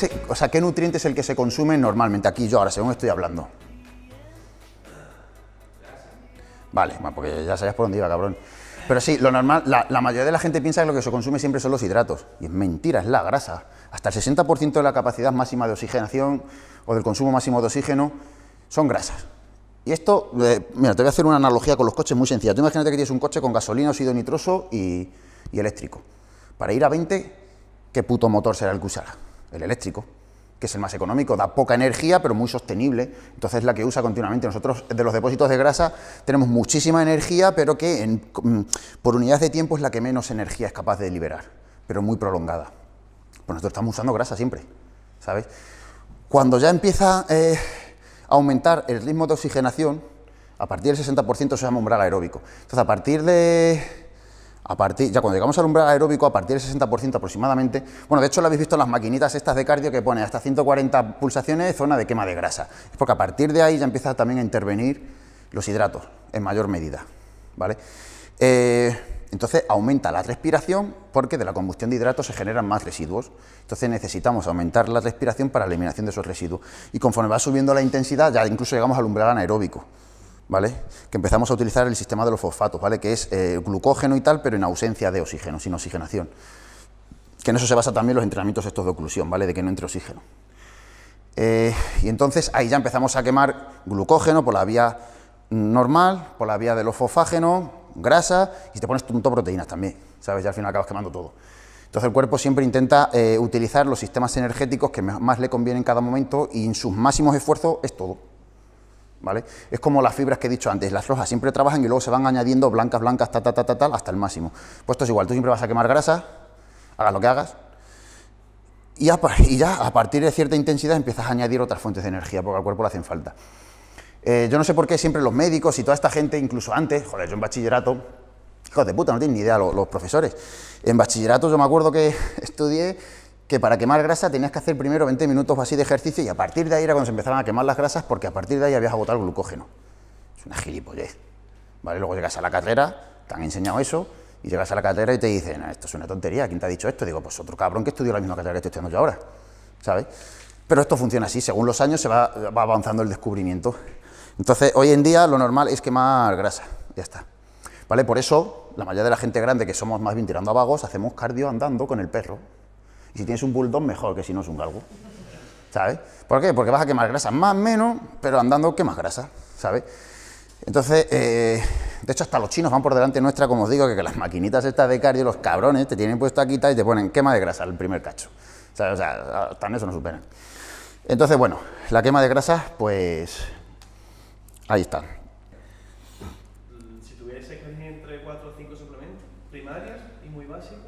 qué, o sea, qué nutriente es el que se consume normalmente aquí yo ahora, según estoy hablando? Vale, porque ya sabías por dónde iba, cabrón. Pero sí, lo normal, la, mayoría de la gente piensa que lo que se consume siempre son los hidratos. Y es mentira, es la grasa. Hasta el 60% de la capacidad máxima de oxigenación o del consumo máximo de oxígeno son grasas. Y esto, eh, mira, te voy a hacer una analogía con los coches muy sencilla. Tú imagínate que tienes un coche con gasolina, óxido nitroso y, y eléctrico. Para ir a 20, ¿qué puto motor será el que usará? el eléctrico, que es el más económico, da poca energía pero muy sostenible, entonces es la que usa continuamente. Nosotros de los depósitos de grasa tenemos muchísima energía, pero que mm, por unidad de tiempo es la que menos energía es capaz de liberar, pero muy prolongada. Pues nosotros estamos usando grasa siempre, ¿sabes? Cuando ya empieza eh, a aumentar el ritmo de oxigenación, a partir del 60% se llama umbral aeróbico. Entonces, a partir de ya cuando llegamos al umbral aeróbico, a partir del 60% aproximadamente, bueno, de hecho lo habéis visto en las maquinitas estas de cardio que pone hasta 140 pulsaciones zona de quema de grasa. Es porque a partir de ahí ya empieza también a intervenir los hidratos en mayor medida, ¿vale? Eh, entonces aumenta la respiración porque de la combustión de hidratos se generan más residuos. Entonces necesitamos aumentar la respiración para la eliminación de esos residuos. Y conforme va subiendo la intensidad, ya incluso llegamos al umbral anaeróbico. ¿vale? Que empezamos a utilizar el sistema de los fosfatos, ¿vale? Que es eh, glucógeno y tal, pero en ausencia de oxígeno, sin oxigenación. Que en eso se basa también los entrenamientos estos de oclusión, ¿vale? De que no entre oxígeno. Eh, y entonces ahí ya empezamos a quemar glucógeno por la vía normal, por la vía de los fosfágenos, grasa, y te pones tonto proteínas también, ¿sabes? Ya al final acabas quemando todo. Entonces el cuerpo siempre intenta eh, utilizar los sistemas energéticos que más le convienen en cada momento y en sus máximos esfuerzos es todo. Es como las fibras que he dicho antes, las rojas siempre trabajan y luego se van añadiendo blancas, blancas, ta, ta, ta, hasta el máximo. Pues esto es igual, tú siempre vas a quemar grasa, hagas lo que hagas, y, ya a partir de cierta intensidad empiezas a añadir otras fuentes de energía, porque al cuerpo le hacen falta. Eh, yo no sé por qué siempre los médicos y toda esta gente, incluso antes, joder, yo en bachillerato, hijos de puta, no tienen ni idea los profesores. En bachillerato yo me acuerdo que estudié que para quemar grasa tenías que hacer primero 20 minutos así de ejercicio y a partir de ahí era cuando se empezaban a quemar las grasas porque a partir de ahí habías agotado el glucógeno. Es una gilipollez. ¿Vale? Luego llegas a la carrera, te han enseñado eso, y llegas a la carrera y te dicen, ah, esto es una tontería, ¿quién te ha dicho esto? Digo, pues otro cabrón que estudió la misma carrera que estoy estudiando yo ahora, ¿sabes? Pero esto funciona así, según los años se va, avanzando el descubrimiento. Entonces, hoy en día lo normal es quemar grasa, ya está. ¿Vale? Por eso, la mayoría de la gente grande que somos más bien tirando a vagos, hacemos cardio andando con el perro, y si tienes un bulldog, mejor que si no es un galgo. ¿Sabes? ¿Por qué? Porque vas a quemar grasa, más o menos, pero andando quemas grasa, ¿sabes? Entonces, eh, de hecho, hasta los chinos van por delante nuestra, como os digo, que, las maquinitas estas de cardio, los cabrones, te tienen puesto aquí y te ponen quema de grasa el primer cacho. O sea, hasta eso no superan. Entonces, bueno, la quema de grasa, pues ahí está. Si tuvierais entre 4 o 5 suplementos primarias y muy básicos,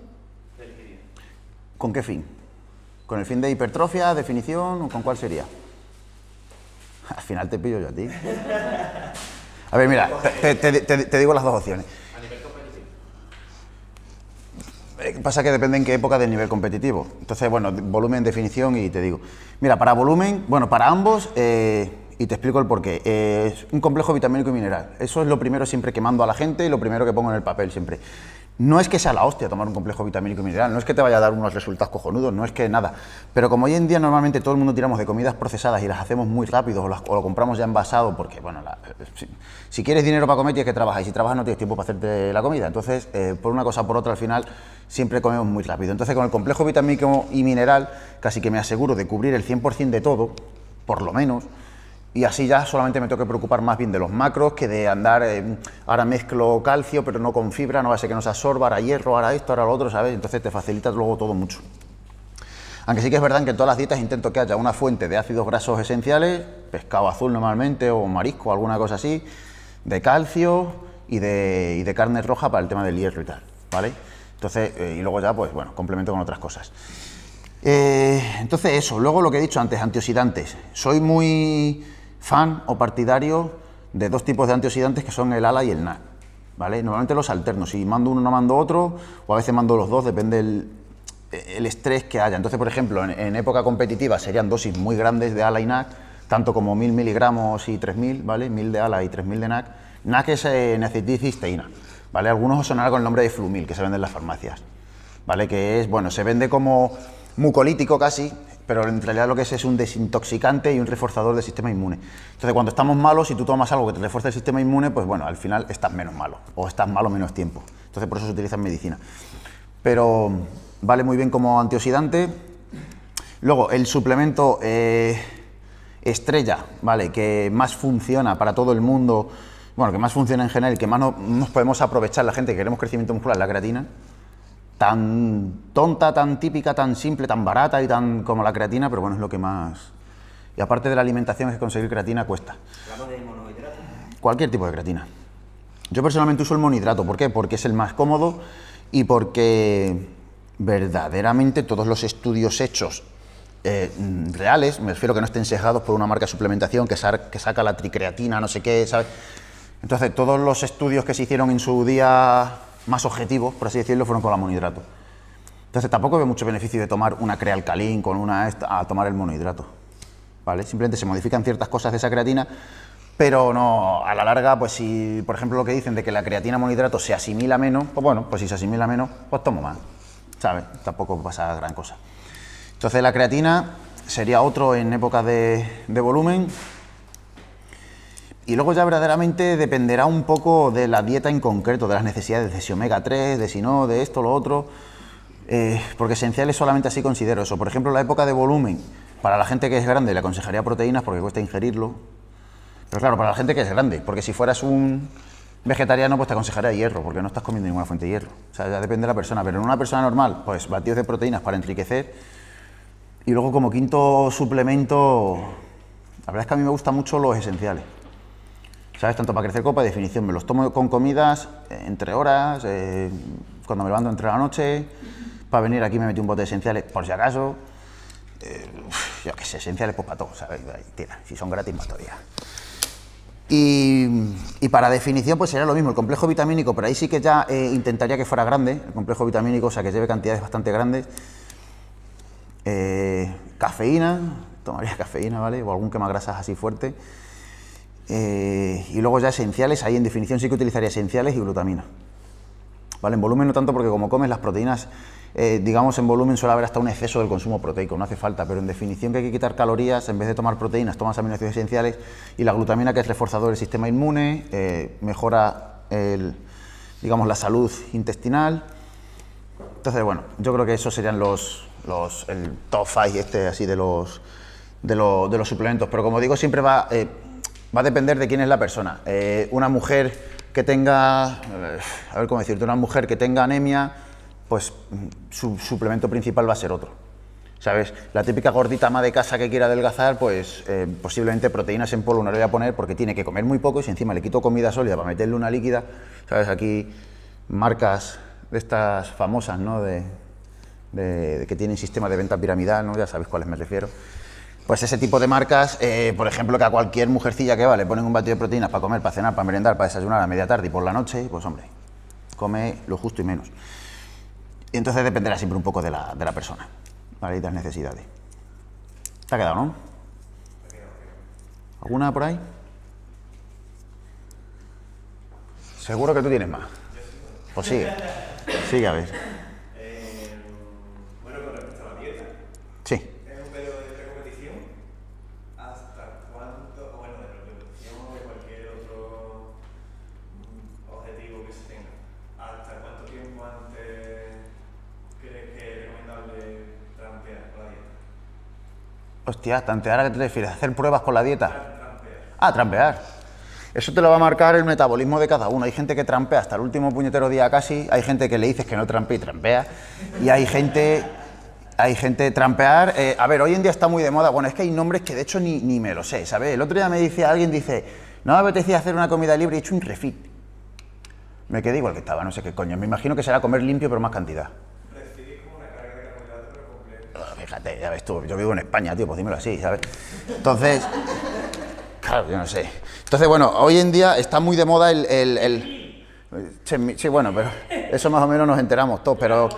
¿Con qué fin? ¿Con el fin de hipertrofia, definición o con cuál sería? Al final te pillo yo a ti. A ver, mira, te, digo las dos opciones. Eh, pasa que depende en qué época del nivel competitivo. Entonces, bueno, volumen, definición y te digo. Mira, para volumen, bueno, para ambos, eh, y te explico el porqué. Eh, es un complejo vitamínico y mineral. Eso es lo primero siempre que mando a la gente y lo primero que pongo en el papel siempre. No es que sea la hostia tomar un complejo vitamínico y mineral, no es que te vaya a dar unos resultados cojonudos, no es que nada. Pero como hoy en día normalmente todo el mundo tiramos de comidas procesadas y las hacemos muy rápido o, las, lo compramos ya envasado, porque bueno, eh, si, quieres dinero para comer tienes que trabajar y si trabajas no tienes tiempo para hacerte la comida. Entonces, eh, por una cosa o por otra, al final siempre comemos muy rápido. Entonces, con el complejo vitamínico y mineral, casi que me aseguro de cubrir el 100% de todo, por lo menos y así ya solamente me tengo que preocupar más bien de los macros que de andar, eh, ahora mezclo calcio, pero no con fibra, no va a ser que no se absorba, ahora hierro, ahora esto, ahora lo otro, ¿sabes? Entonces te facilita luego todo mucho. Aunque sí que es verdad que en todas las dietas intento que haya una fuente de ácidos grasos esenciales, pescado azul normalmente o marisco, alguna cosa así, de calcio y de, y de carne roja para el tema del hierro y tal, ¿vale? Entonces, eh, y luego ya, pues bueno, complemento con otras cosas. Eh, entonces eso, luego lo que he dicho antes, antioxidantes. Soy muy fan o partidario de dos tipos de antioxidantes que son el ALA y el NAC. ¿vale? Normalmente los alterno, si mando uno no mando otro, o a veces mando los dos, depende el, estrés que haya. Entonces, por ejemplo, en, época competitiva serían dosis muy grandes de ALA y NAC, tanto como 1000 miligramos y 3000, ¿vale? 1000 de ALA y 3000 de NAC. NAC es eh, ¿vale? Algunos os sonarán con el nombre de Flumil, que se vende en las farmacias, ¿vale? Que es, bueno, se vende como mucolítico casi, pero en realidad lo que es es un desintoxicante y un reforzador del sistema inmune. Entonces, cuando estamos malos, y tú tomas algo que te refuerza el sistema inmune, pues bueno, al final estás menos malo o estás malo menos tiempo. Entonces, por eso se utiliza en medicina. Pero vale muy bien como antioxidante. Luego, el suplemento eh, estrella, ¿vale? Que más funciona para todo el mundo, bueno, que más funciona en general, que más nos podemos aprovechar la gente que queremos crecimiento muscular, la creatina tan tonta, tan típica, tan simple, tan barata y tan como la creatina, pero bueno, es lo que más... Y aparte de la alimentación es que conseguir creatina cuesta. De monohidrato? Cualquier tipo de creatina. Yo personalmente uso el monohidrato, ¿por qué? Porque es el más cómodo y porque verdaderamente todos los estudios hechos eh, reales, me refiero que no estén sesgados por una marca de suplementación que, que saca la tricreatina, no sé qué, ¿sabes? Entonces, todos los estudios que se hicieron en su día más objetivos, por así decirlo, fueron con la monohidrato. Entonces tampoco veo mucho beneficio de tomar una crealcalín con una esta, a tomar el monohidrato. ¿Vale? Simplemente se modifican ciertas cosas de esa creatina, pero no, a la larga, pues si, por ejemplo, lo que dicen de que la creatina monohidrato se asimila menos, pues bueno, pues si se asimila menos, pues tomo más, ¿sabes? Tampoco pasa gran cosa. Entonces la creatina sería otro en época de, de volumen, y luego ya verdaderamente dependerá un poco de la dieta en concreto, de las necesidades, de si omega 3, de si no, de esto, lo otro. Eh, porque esenciales solamente así considero eso. Por ejemplo, la época de volumen, para la gente que es grande le aconsejaría proteínas porque cuesta ingerirlo. Pero claro, para la gente que es grande, porque si fueras un vegetariano, pues te aconsejaría hierro, porque no estás comiendo ninguna fuente de hierro. O sea, ya depende de la persona. Pero en una persona normal, pues batidos de proteínas para enriquecer. Y luego como quinto suplemento, la verdad es que a mí me gustan mucho los esenciales. ¿Sabes? Tanto para crecer copa, definición. Me los tomo con comidas eh, entre horas, eh, cuando me levanto entre la noche. Para venir aquí me metí un bote de esenciales, por si acaso. Eh, yo qué sé, esenciales pues para todo, ¿sabes? tira, si son gratis, más todavía. Y, para definición, pues sería lo mismo. El complejo vitamínico, pero ahí sí que ya intentaría que fuera grande. El complejo vitamínico, o sea, que lleve cantidades bastante grandes. cafeína, tomaría cafeína, ¿vale? O algún quemagrasas así fuerte. Eh, y luego ya esenciales, ahí en definición sí que utilizaría esenciales y glutamina. ¿Vale? En volumen no tanto porque como comes las proteínas, eh, digamos en volumen suele haber hasta un exceso del consumo proteico, no hace falta, pero en definición que hay que quitar calorías, en vez de tomar proteínas, tomas aminoácidos esenciales y la glutamina que es reforzador del sistema inmune, eh, mejora el, digamos, la salud intestinal. Entonces, bueno, yo creo que esos serían los, los el top five este así de los, de, de los suplementos, pero como digo, siempre va... Va a depender de quién es la persona. Eh, una mujer que tenga, eh, a ver cómo decirte, una mujer que tenga anemia, pues mm, su suplemento principal va a ser otro. ¿Sabes? La típica gordita ama de casa que quiera adelgazar, pues eh, posiblemente proteínas en polvo no le voy a poner porque tiene que comer muy poco y encima le quito comida sólida para meterle una líquida, ¿sabes? Aquí marcas de estas famosas, ¿no? De, que tienen sistema de venta piramidal, ¿no? Ya sabéis cuáles me refiero. Pues ese tipo de marcas, eh, por ejemplo, que a cualquier mujercilla que va le ponen un batido de proteínas para comer, para cenar, para merendar, para desayunar a media tarde y por la noche, pues hombre, come lo justo y menos. Y entonces dependerá siempre un poco de la, de la persona ¿vale? y de las necesidades. ¿Te ha quedado, no? ¿Alguna por ahí? Seguro que tú tienes más. Pues sigue. Sigue a ver. Hostia, tantear, ¿a que te refieres? ¿Hacer pruebas con la dieta? Ah, trampear. Eso te lo va a marcar el metabolismo de cada uno. Hay gente que trampea hasta el último puñetero día casi, hay gente que le dices que no trampea y trampea, y hay gente... Hay gente trampear. Eh, a ver, hoy en día está muy de moda. Bueno, es que hay nombres que de hecho ni, me lo sé, ¿sabes? El otro día me dice alguien, dice, no me apetecía hacer una comida libre y he hecho un refit. Me quedé igual que estaba, no sé qué coño. Me imagino que será comer limpio pero más cantidad. Ah, fíjate, ya ves tú, yo vivo en España, tío, pues dímelo así, ¿sabes? Entonces, claro, yo no sé. Entonces, bueno, hoy en día está muy de moda el... sí, bueno, pero eso más o menos nos enteramos todos, pero,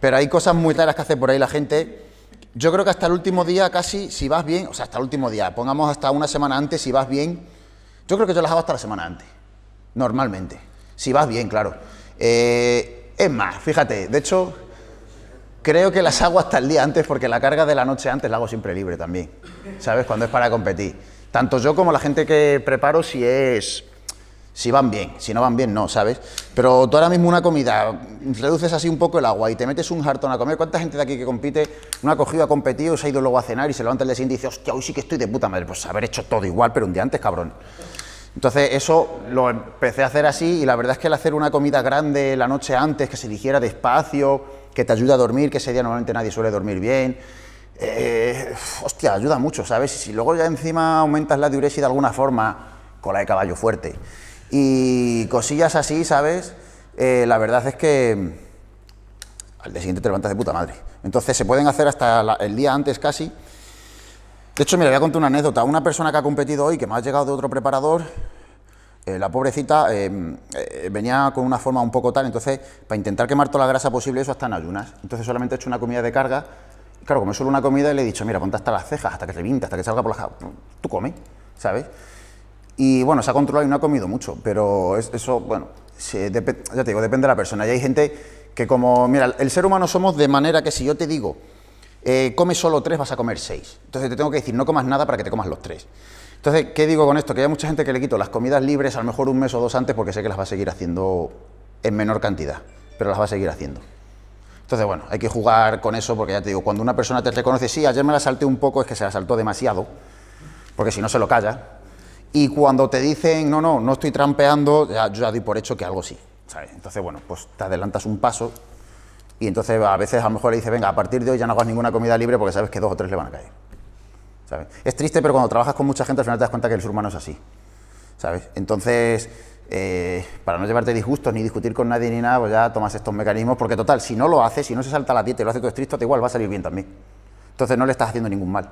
pero hay cosas muy claras que hace por ahí la gente. Yo creo que hasta el último día casi, si vas bien, o sea, hasta el último día, pongamos hasta una semana antes, si vas bien, yo creo que yo las hago hasta la semana antes, normalmente, si vas bien, claro. Eh, es más, fíjate, de hecho, Creo que las hago hasta el día antes porque la carga de la noche antes la hago siempre libre también, ¿sabes? Cuando es para competir. Tanto yo como la gente que preparo si es... Si van bien, si no van bien, no, ¿sabes? Pero tú ahora mismo una comida, reduces así un poco el agua y te metes un jartón a comer. ¿Cuánta gente de aquí que compite no ha cogido, ha competido, se ha ido luego a cenar y se levanta el día y dice, hostia, hoy sí que estoy de puta madre? Pues haber hecho todo igual, pero un día antes, cabrón. Entonces eso lo empecé a hacer así y la verdad es que el hacer una comida grande la noche antes, que se dijera despacio que te ayuda a dormir, que ese día normalmente nadie suele dormir bien. Eh, eh, hostia, ayuda mucho, ¿sabes? Si luego ya encima aumentas la diuresis de alguna forma, cola de caballo fuerte. Y cosillas así, ¿sabes? Eh, la verdad es que al día siguiente te levantas de puta madre. Entonces se pueden hacer hasta el día antes casi. De hecho, mira, voy a contar una anécdota. Una persona que ha competido hoy, que me ha llegado de otro preparador, eh, la pobrecita eh, eh, venía con una forma un poco tal, entonces para intentar quemar toda la grasa posible, eso hasta en ayunas. Entonces solamente he hecho una comida de carga. Claro, como es solo una comida, le he dicho, mira, ponte hasta las cejas, hasta que revienta, hasta que salga por las... Tú come, ¿sabes? Y bueno, se ha controlado y no ha comido mucho, pero eso, bueno, ya te digo, depende de la persona. Y hay gente que como, mira, el ser humano somos de manera que si yo te digo, come solo tres, vas a comer seis. Entonces te tengo que decir, no comas nada para que te comas los tres. Entonces, ¿qué digo con esto? Que hay mucha gente que le quito las comidas libres a lo mejor un mes o dos antes porque sé que las va a seguir haciendo en menor cantidad, pero las va a seguir haciendo. Entonces, bueno, hay que jugar con eso porque ya te digo, cuando una persona te reconoce, sí, ayer me la salté un poco, es que se la saltó demasiado, porque si no se lo calla. Y cuando te dicen, no, no, no estoy trampeando, ya, yo ya doy por hecho que algo sí. ¿sabes? Entonces, bueno, pues te adelantas un paso y entonces a veces a lo mejor le dice venga, a partir de hoy ya no hagas ninguna comida libre porque sabes que dos o tres le van a caer. Es triste, pero cuando trabajas con mucha gente al final te das cuenta que el ser humano es así, ¿sabes? Entonces, eh, para no llevarte disgustos ni discutir con nadie ni nada, pues ya tomas estos mecanismos, porque total, si no lo haces, si no se salta la dieta y lo hace todo estricto, te igual va a salir bien también. Entonces no le estás haciendo ningún mal,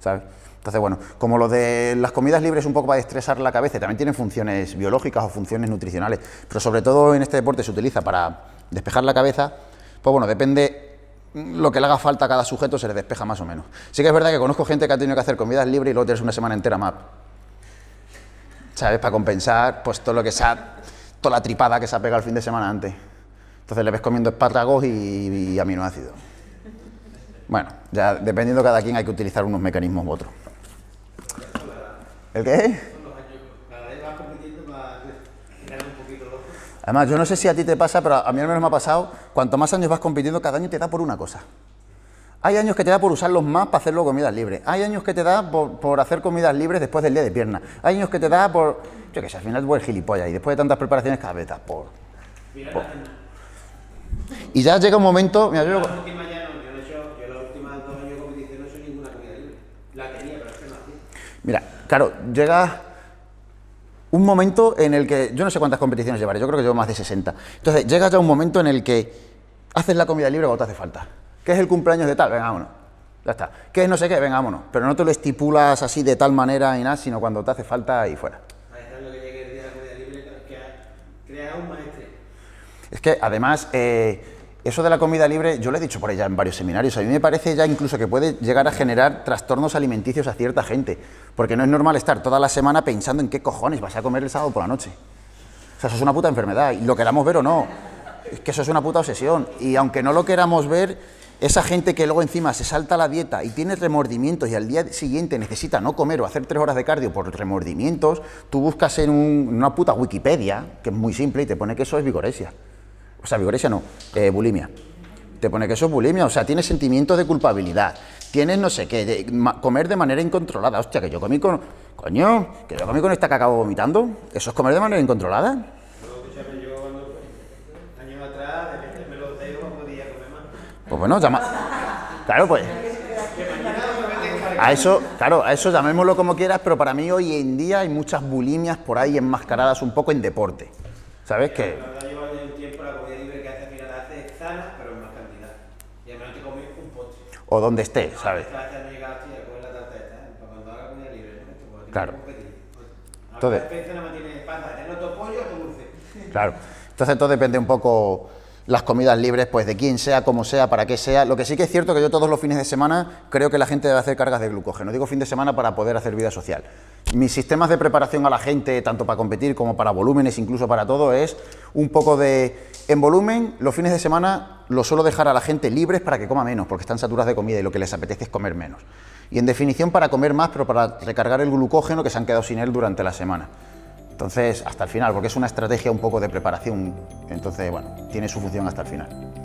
¿sabes? Entonces, bueno, como lo de las comidas libres un poco para estresar la cabeza, también tienen funciones biológicas o funciones nutricionales, pero sobre todo en este deporte se utiliza para despejar la cabeza, pues bueno, depende lo que le haga falta a cada sujeto se le despeja más o menos. Sí que es verdad que conozco gente que ha tenido que hacer comidas libres y luego tienes una semana entera más. ¿Sabes? Para compensar pues todo lo que se ha, toda la tripada que se ha pegado el fin de semana antes. Entonces le ves comiendo espárragos y, aminoácidos. Bueno, ya dependiendo de cada quien hay que utilizar unos mecanismos u otros. ¿El qué? Además, yo no sé si a ti te pasa, pero a mí al menos me ha pasado, cuanto más años vas compitiendo, cada año te da por una cosa. Hay años que te da por usarlos más para hacerlo comidas libres. Hay años que te da por, hacer comidas libres después del día de pierna. Hay años que te da por... Yo qué sé, al final tú eres gilipollas y después de tantas preparaciones cada vez por... Y ya llega un momento... Mira, yo... Mira, claro, llega un momento en el que, yo no sé cuántas competiciones llevaré, yo creo que llevo más de 60. Entonces, llegas ya un momento en el que haces la comida libre cuando te hace falta. ¿Qué es el cumpleaños de tal? Venga, vámonos. Ya está. ¿Qué es no sé qué? Venga, vámonos. Pero no te lo estipulas así de tal manera y nada, sino cuando te hace falta y fuera. Es que además... Eh, eso de la comida libre, yo lo he dicho por allá en varios seminarios, a mí me parece ya incluso que puede llegar a generar trastornos alimenticios a cierta gente, porque no es normal estar toda la semana pensando en qué cojones vas a comer el sábado por la noche. O sea, eso es una puta enfermedad, y lo queramos ver o no, es que eso es una puta obsesión, y aunque no lo queramos ver, esa gente que luego encima se salta la dieta y tiene remordimientos y al día siguiente necesita no comer o hacer tres horas de cardio por remordimientos, tú buscas en, una puta Wikipedia, que es muy simple, y te pone que eso es vigorexia o sea, vigoresia no, eh, bulimia. Te pone que eso es bulimia, o sea, tienes sentimientos de culpabilidad, tienes no sé qué, comer de manera incontrolada. Hostia, que yo comí con. Coño, que yo comí con esta que acabo vomitando. ¿Eso es comer de manera incontrolada? Pues bueno, llama. Claro, pues. A eso, claro, a eso llamémoslo como quieras, pero para mí hoy en día hay muchas bulimias por ahí enmascaradas un poco en deporte. ¿Sabes qué? o donde esté, ¿sabes? Claro. Entonces, claro. Entonces todo depende un poco las comidas libres, pues de quien sea, como sea, para qué sea. Lo que sí que es cierto que yo todos los fines de semana creo que la gente debe hacer cargas de glucógeno. Digo fin de semana para poder hacer vida social. Mis sistemas de preparación a la gente, tanto para competir como para volúmenes, incluso para todo, es un poco de... En volumen, los fines de semana lo suelo dejar a la gente libres para que coma menos, porque están saturadas de comida y lo que les apetece es comer menos. Y en definición para comer más, pero para recargar el glucógeno que se han quedado sin él durante la semana. Entonces, hasta el final, porque es una estrategia un poco de preparación, entonces, bueno, tiene su función hasta el final.